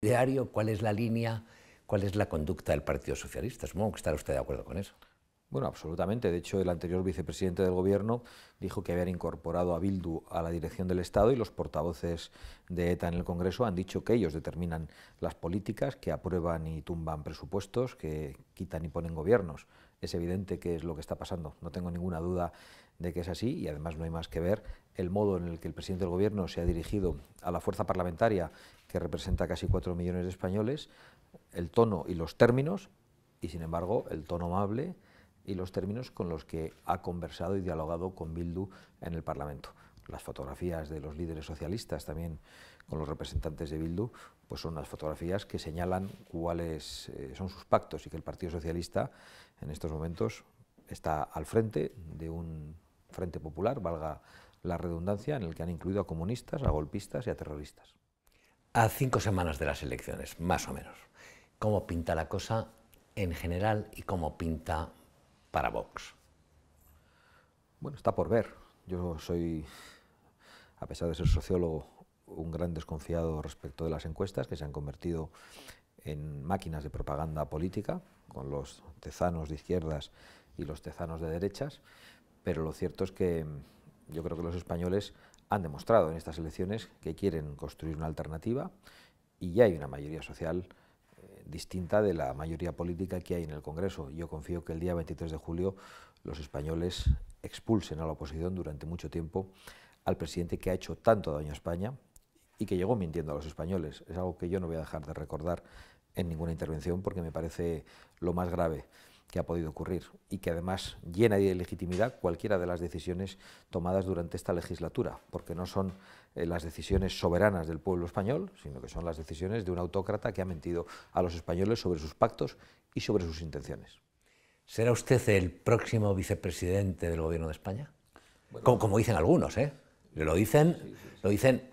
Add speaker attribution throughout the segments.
Speaker 1: diario, cuál es la línea, cuál es la conducta del Partido Socialista. Supongo que estará usted de acuerdo con eso. Bueno, absolutamente. De hecho, el anterior vicepresidente del Gobierno dijo que habían incorporado a Bildu a la dirección del Estado y los portavoces de ETA en el Congreso han dicho que ellos determinan las políticas, que aprueban y tumban presupuestos, que quitan y ponen gobiernos. Es evidente que es lo que está pasando. No tengo ninguna duda de que es así y además no hay más que ver el modo en el que el presidente del Gobierno se ha dirigido a la fuerza parlamentaria que representa casi cuatro millones de españoles, el tono y los términos y, sin embargo, el tono amable y los términos con los que ha conversado y dialogado con Bildu en el Parlamento. Las fotografías de los líderes socialistas también con los representantes de Bildu, pues son las fotografías que señalan cuáles eh, son sus pactos y que el Partido Socialista en estos momentos está al frente de un Frente Popular, valga la
Speaker 2: redundancia, en el que han incluido a comunistas, a golpistas y a terroristas. A cinco semanas de las elecciones, más o menos, ¿cómo pinta la cosa en general y cómo pinta para Vox.
Speaker 1: Bueno, está por ver.
Speaker 2: Yo soy,
Speaker 1: a pesar de ser sociólogo, un gran desconfiado respecto de las encuestas, que se han convertido en máquinas de propaganda política, con los tezanos de izquierdas y los tezanos de derechas, pero lo cierto es que yo creo que los españoles han demostrado en estas elecciones que quieren construir una alternativa y ya hay una mayoría social distinta de la mayoría política que hay en el Congreso. Yo confío que el día 23 de julio los españoles expulsen a la oposición durante mucho tiempo al presidente que ha hecho tanto daño a España y que llegó mintiendo a los españoles. Es algo que yo no voy a dejar de recordar en ninguna intervención porque me parece lo más grave que ha podido ocurrir y que además llena de legitimidad cualquiera de las decisiones tomadas durante esta legislatura, porque no son eh, las decisiones soberanas del pueblo español, sino que son las decisiones de un autócrata que ha mentido a los españoles sobre sus pactos y sobre sus intenciones.
Speaker 2: ¿Será usted el próximo vicepresidente del Gobierno de España? como, dicen algunos, ¿eh? Lo dicen, lo dicen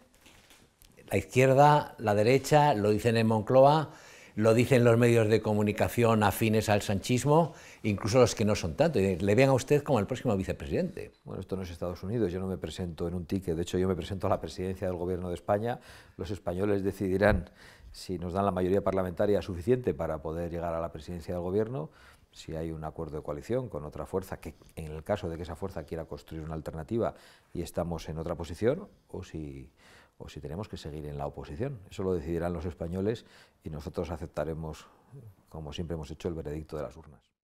Speaker 2: la izquierda, la derecha, lo dicen en Moncloa, lo dicen los medios de comunicación afines al sanchismo, incluso los que no son tanto, le vean a usted como el próximo vicepresidente. Bueno, esto no es Estados Unidos, yo no me presento en un
Speaker 1: ticket, de hecho yo me presento a la presidencia del gobierno de España, los españoles decidirán si nos dan la mayoría parlamentaria suficiente para poder llegar a la presidencia del gobierno, si hay un acuerdo de coalición con otra fuerza, que en el caso de que esa fuerza quiera construir una alternativa y estamos en otra posición, o si o si tenemos que seguir en la oposición. Eso lo decidirán los españoles y nosotros aceptaremos, como siempre hemos hecho, el veredicto de las urnas.